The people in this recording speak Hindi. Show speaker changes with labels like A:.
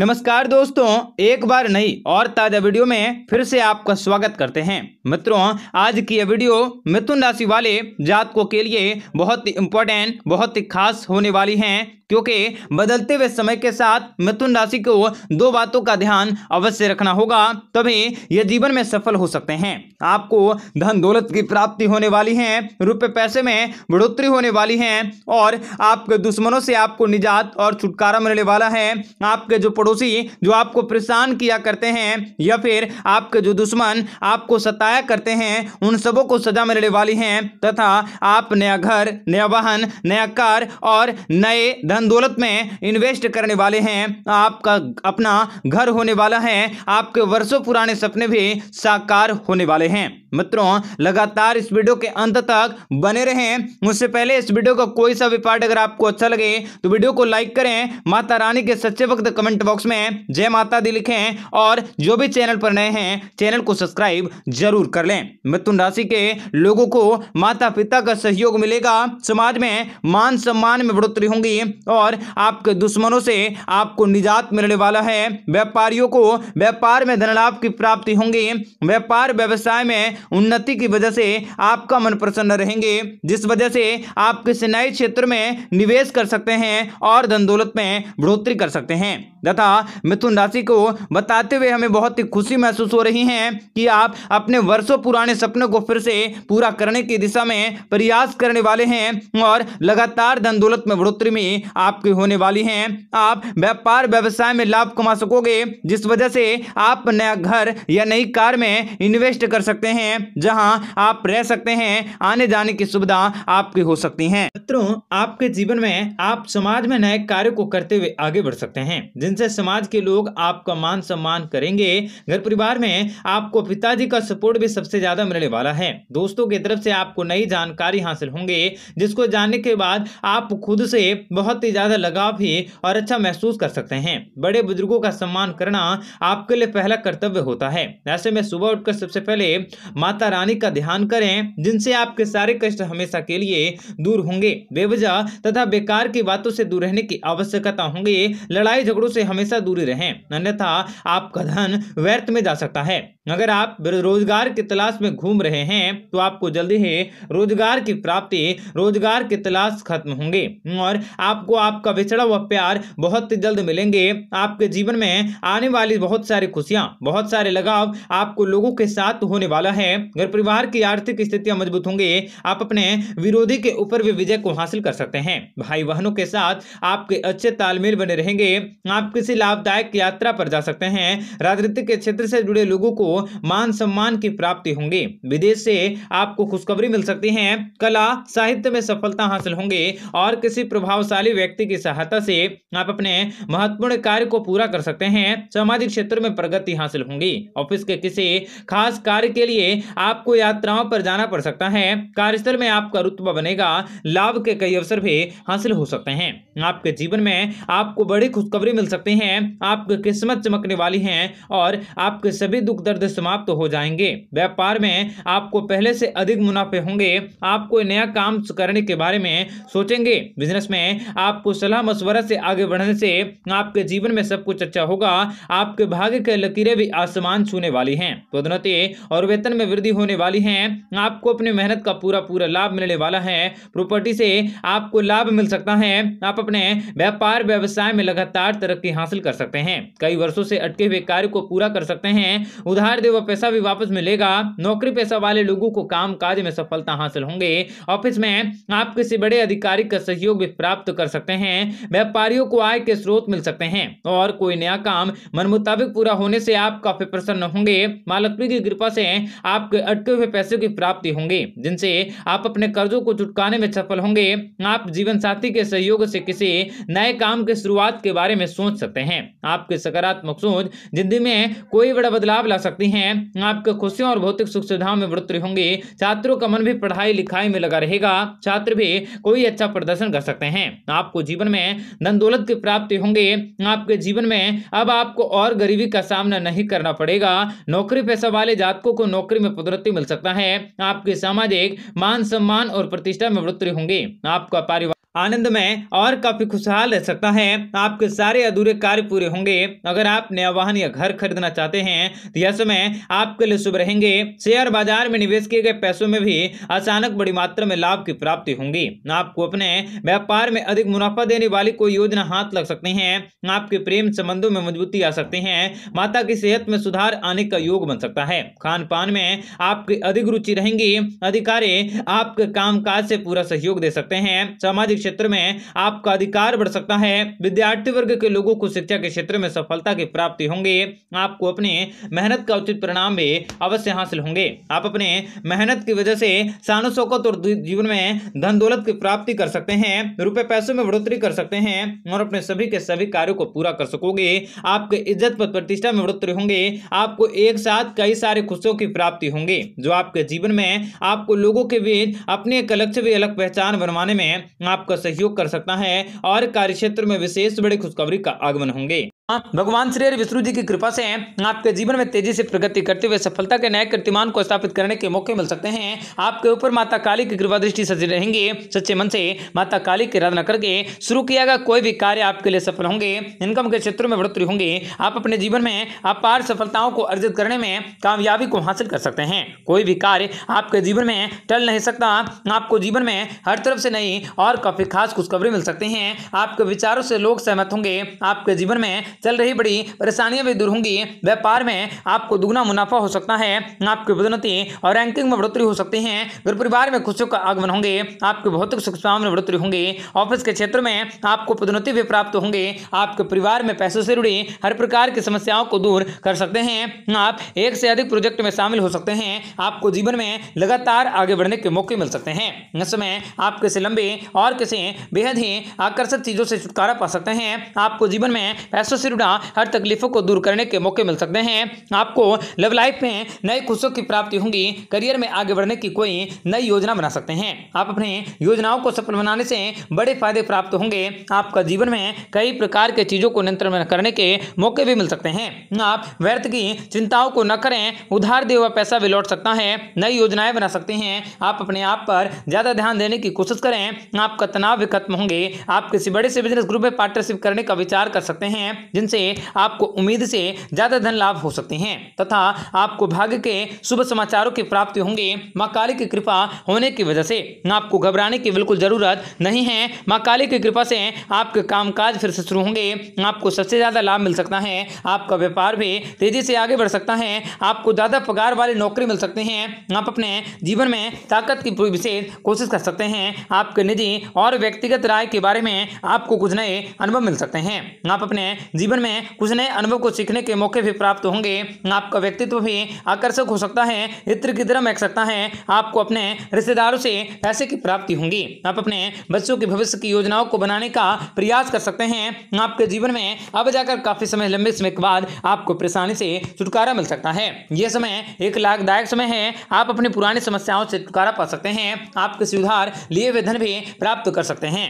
A: नमस्कार दोस्तों एक बार नई और ताज़ा वीडियो में फिर से आपका स्वागत करते हैं मित्रों आज की यह वीडियो मिथुन राशि वाले जातकों के लिए बहुत ही इम्पोर्टेंट बहुत ही खास होने वाली है क्योंकि बदलते हुए समय के साथ मिथुन राशि को दो बातों का ध्यान अवश्य रखना होगा तभी यह जीवन में सफल हो सकते हैं आपको धन दौलत की प्राप्ति होने वाली है रुपये पैसे में बढ़ोतरी होने वाली है और आपके दुश्मनों से आपको निजात और छुटकारा मिलने वाला है आपके जो पड़ोसी जो आपको परेशान किया करते हैं या फिर आपके जो दुश्मन आपको सताया करते हैं उन सबों को सजा मिलने वाली है तथा आप नया घर नया वाहन नया कार और नए धन धन दौलत में इन्वेस्ट करने वाले हैं आपका अपना घर होने वाला है आपके वर्षों पुराने सपने भी साकार होने वाले हैं मित्रों लगातार इस वीडियो के अंत तक बने रहें उससे पहले इस वीडियो का कोई सा भी पार्ट अगर आपको अच्छा लगे तो वीडियो को लाइक करें माता रानी के सच्चे वक्त कमेंट बॉक्स में जय माता दी लिखें और जो भी चैनल पर नए हैं चैनल को सब्सक्राइब जरूर कर लें मिथुन राशि के लोगों को माता पिता का सहयोग मिलेगा समाज में मान सम्मान में बढ़ोतरी होंगी और आपके दुश्मनों से आपको निजात मिलने वाला है व्यापारियों को व्यापार में धनलाभ की प्राप्ति होंगे व्यापार व्यवसाय में उन्नति की वजह से आपका मन प्रसन्न रहेंगे जिस वजह से आप किसी नए क्षेत्र में निवेश कर सकते हैं और धन दौलत में बढ़ोतरी कर सकते हैं तथा मिथुन राशि को बताते हुए हमें बहुत ही खुशी महसूस हो रही है कि आप अपने वर्षों पुराने सपनों को फिर से पूरा करने की दिशा में प्रयास करने वाले हैं और लगातार धन दौलत में बढ़ोतरी में आपकी होने वाली हैं आप व्यापार व्यवसाय में लाभ कमा सकोगे जिस वजह से आप नया घर या नई कार में इन्वेस्ट कर सकते हैं जहां आप रह सकते हैं आने जाने की सुविधा आपकी हो सकती है मित्रों आपके जीवन में आप समाज में नए कार्य को करते हुए आगे बढ़ सकते हैं जिनसे समाज के लोग आपका मान सम्मान करेंगे घर परिवार में आपको पिताजी का सपोर्ट भी सबसे ज्यादा मिलने वाला है दोस्तों की तरफ से आपको नई जानकारी हासिल होंगे जिसको जानने के बाद आप खुद से बहुत ही ज़्यादा लगाव है और अच्छा महसूस कर सकते हैं बड़े बुजुर्गों का सम्मान करना आपके लिए पहला कर्तव्य होता है ऐसे में सुबह उठकर सबसे पहले माता रानी का ध्यान करें जिनसे आपके सारे कष्ट हमेशा के लिए दूर होंगे बेवजह तथा बेकार की बातों से दूर रहने की आवश्यकता होंगे लड़ाई झगड़ों से हमेशा दूरी रहें अन्यथा आपका धन व्यर्थ में जा सकता है अगर आप रोजगार की तलाश में घूम रहे हैं तो आपको जल्दी ही रोजगार की प्राप्ति रोजगार की तलाश खत्म होंगे और आपको आपका बिछड़ा हुआ प्यार बहुत जल्द मिलेंगे आपके जीवन में आने वाली बहुत सारी खुशियां बहुत सारे लगाव आपको लोगों के साथ होने वाला है घर परिवार की आर्थिक स्थितियां मजबूत होंगे आप अपने विरोधी के ऊपर भी विजय को हासिल कर सकते हैं भाई बहनों के साथ आपके अच्छे तालमेल बने रहेंगे आप किसी लाभदायक यात्रा पर जा सकते हैं राजनीतिक के क्षेत्र से जुड़े लोगों को मान सम्मान की प्राप्ति होंगे विदेश से आपको खुशखबरी मिल सकती है कला साहित्य में सफलता हासिल होंगे और किसी प्रभावशाली व्यक्ति व्यक्ति की सहायता से आप अपने महत्वपूर्ण कार्य को पूरा कर सकते हैं सामाजिक क्षेत्र में प्रगति हासिल होंगी ऑफिस के किसी खास कार्य के लिए आपको यात्राओं पर जाना पड़ सकता है कार्यस्थल में आपका रुतबा बनेगा लाभ के कई अवसर भी हासिल हो सकते हैं आपके जीवन में आपको बड़ी खुशखबरी मिल सकती है आपकी किस्मत चमकने वाली है और आपके सभी दुख दर्द समाप्त तो हो जाएंगे व्यापार में आपको पहले से अधिक मुनाफे होंगे आपको नया काम करने के बारे में सोचेंगे बिजनेस में आप आपको सलाह मशवरा से आगे बढ़ने से आपके जीवन में सब कुछ अच्छा होगा आपके भाग्य के लकीरें भी आसमान छूने वाली हैं पदोन्नति और वेतन में वृद्धि होने वाली है आपको अपनी मेहनत का पूरा पूरा लाभ मिलने वाला है प्रॉपर्टी से आपको लाभ मिल सकता है आप अपने व्यापार व्यवसाय में लगातार तरक्की हासिल कर सकते हैं कई वर्षों से अटके हुए कार्य को पूरा कर सकते हैं उधार दे पैसा भी वापस मिलेगा नौकरी पैसा वाले लोगों को काम काज में सफलता हासिल होंगे ऑफिस में आप किसी बड़े अधिकारी का सहयोग भी प्राप्त कर सकते सकते हैं व्यापारियों को आय के स्रोत मिल सकते हैं और कोई नया काम मन मुताबिक पूरा होने से आप काफी प्रसन्न होंगे माँ लक्ष्मी की कृपा से आपके अटके हुए पैसे की प्राप्ति होंगी जिनसे आप अपने कर्जों को छुटकाने में सफल होंगे आप जीवन साथी के सहयोग से किसी नए काम के शुरुआत के बारे में सोच सकते हैं आपके सकारात्मक सोच जिंदगी में कोई बड़ा बदलाव ला सकती है आपके खुशियों और भौतिक सुख सुविधाओं में बढ़ोतरी होंगी छात्रों का मन भी पढ़ाई लिखाई में लगा रहेगा छात्र भी कोई अच्छा प्रदर्शन कर सकते हैं आप आपको जीवन में धन दौलत की प्राप्ति होंगे आपके जीवन में अब आपको और गरीबी का सामना नहीं करना पड़ेगा नौकरी पैसा वाले जातकों को नौकरी में पदोन्नति मिल सकता है आपके सामाजिक मान सम्मान और प्रतिष्ठा में वृत्ति होंगे आपका पारिवार आनंद में और काफी खुशहाल रह सकता है आपके सारे अधूरे कार्य पूरे होंगे अगर आप नया वाहन या घर खरीदना चाहते हैं तो यह समय आपके लिए शुभ रहेंगे शेयर बाजार में निवेश किए गए पैसों में भी अचानक बड़ी मात्रा में लाभ की प्राप्ति होंगी आपको अपने व्यापार में अधिक मुनाफा देने वाली कोई योजना हाथ लग सकती है आपके प्रेम संबंधों में मजबूती आ सकती है माता की सेहत में सुधार आने का योग बन सकता है खान पान में आपकी अधिक रुचि रहेंगी अधिकारी आपके काम से पूरा सहयोग दे सकते हैं सामाजिक क्षेत्र में आपका अधिकार बढ़ सकता है विद्यार्थी वर्ग के लोगों को शिक्षा के क्षेत्र में सफलता की प्राप्ति होंगे आपको अपने मेहनत का उचित परिणाम भी अवश्य हासिल होंगे आप अपने मेहनत की वजह से शान शौकत और जीवन में धन दौलत की प्राप्ति कर सकते हैं रुपए पैसों में बढ़ोतरी कर सकते हैं और अपने सभी के सभी कार्यों को पूरा कर सकोगे आपके इज्जत पद प्रतिष्ठा में बढ़ोतरी होंगे आपको एक साथ कई सारे खुशियों की प्राप्ति होंगे जो आपके जीवन में आपको लोगों के बीच अपने एक अलग से भी अलग पहचान बनवाने में आपको आपका सहयोग कर सकता है और कार्य में विशेष बड़े खुशखबरी का आगमन होंगे हाँ, भगवान श्री हरि विष्णु जी की कृपा से आपके जीवन में तेजी से प्रगति करते हुए सफलता के नए कीर्तिमान को स्थापित करने के मौके मिल सकते हैं आपके ऊपर माता काली की कृपा दृष्टि सजी रहेंगे सच्चे मन से माता काली की आराधना करके शुरू किया गया कोई भी कार्य आपके लिए सफल होंगे इनकम के क्षेत्रों में बढ़ोतरी होंगे आप अपने जीवन में अपार सफलताओं को अर्जित करने में कामयाबी को हासिल कर सकते हैं कोई भी कार्य आपके जीवन में टल नहीं सकता आपको जीवन में हर तरफ से नई और काफी खास खुशखबरी मिल सकती है आपके विचारों से लोग सहमत होंगे आपके जीवन में चल रही बड़ी परेशानियां भी दूर होंगी व्यापार में आपको दुगना मुनाफा हो सकता है आपकी पदोन्नति और रैंकिंग में बढ़ोतरी हो सकती है घर परिवार में खुशियों का आगमन होंगे आपके भौतिक सुख सुविधाओं में बढ़ोतरी होंगी ऑफिस के क्षेत्र में आपको पदोन्नति भी प्राप्त होंगे आपके परिवार में पैसों से जुड़ी हर प्रकार की समस्याओं को दूर कर सकते हैं आप एक से अधिक प्रोजेक्ट में शामिल हो सकते हैं आपको जीवन में लगातार आगे बढ़ने के मौके मिल सकते हैं इस समय आप किसी लंबे और किसी बेहद ही आकर्षक चीजों से छुटकारा पा सकते हैं आपको जीवन में पैसों से से हर तकलीफों को दूर करने के मौके मिल सकते हैं आपको लव लाइफ में नए खुशियों की प्राप्ति होगी करियर में आगे बढ़ने की कोई नई योजना बना सकते हैं आप अपने योजनाओं को सफल बनाने से बड़े फायदे प्राप्त होंगे आपका जीवन में कई प्रकार के चीज़ों को नियंत्रण में करने के मौके भी मिल सकते हैं आप व्यर्थ की चिंताओं को न करें उधार दे हुआ पैसा भी लौट सकता है नई योजनाएं बना सकते हैं आप अपने आप पर ज़्यादा ध्यान देने की कोशिश करें आपका तनाव भी खत्म होंगे आप किसी बड़े से बिजनेस ग्रुप में पार्टनरशिप करने का विचार कर सकते हैं जिनसे आपको उम्मीद से ज़्यादा धन लाभ हो सकते हैं तथा आपको भाग्य के शुभ समाचारों की प्राप्ति होंगे माँ काली की कृपा होने की वजह से आपको घबराने की बिल्कुल ज़रूरत नहीं है माँ काली की कृपा से आपके कामकाज फिर से शुरू होंगे आपको सबसे ज़्यादा लाभ मिल सकता है आपका व्यापार भी तेज़ी से आगे बढ़ सकता है आपको ज़्यादा पगार वाली नौकरी मिल सकती है आप अपने जीवन में ताकत की पूरी विशेष कोशिश कर सकते हैं आपके निजी और व्यक्तिगत राय के बारे में आपको कुछ नए अनुभव मिल सकते हैं आप अपने जीवन में कुछ नए अनुभव को सीखने के मौके भी प्राप्त होंगे आपका व्यक्तित्व भी आकर्षक हो सकता है इत्र की तरह महक सकता है आपको अपने रिश्तेदारों से पैसे की प्राप्ति होंगी आप अपने बच्चों के भविष्य की योजनाओं को बनाने का प्रयास कर सकते हैं आपके जीवन में अब जाकर काफी समय लंबे समय के बाद आपको परेशानी से छुटकारा मिल सकता है यह समय एक लाभदायक समय है आप अपनी पुरानी समस्याओं से छुटकारा पा सकते हैं आपके सुधार लिए हुए धन भी प्राप्त कर सकते हैं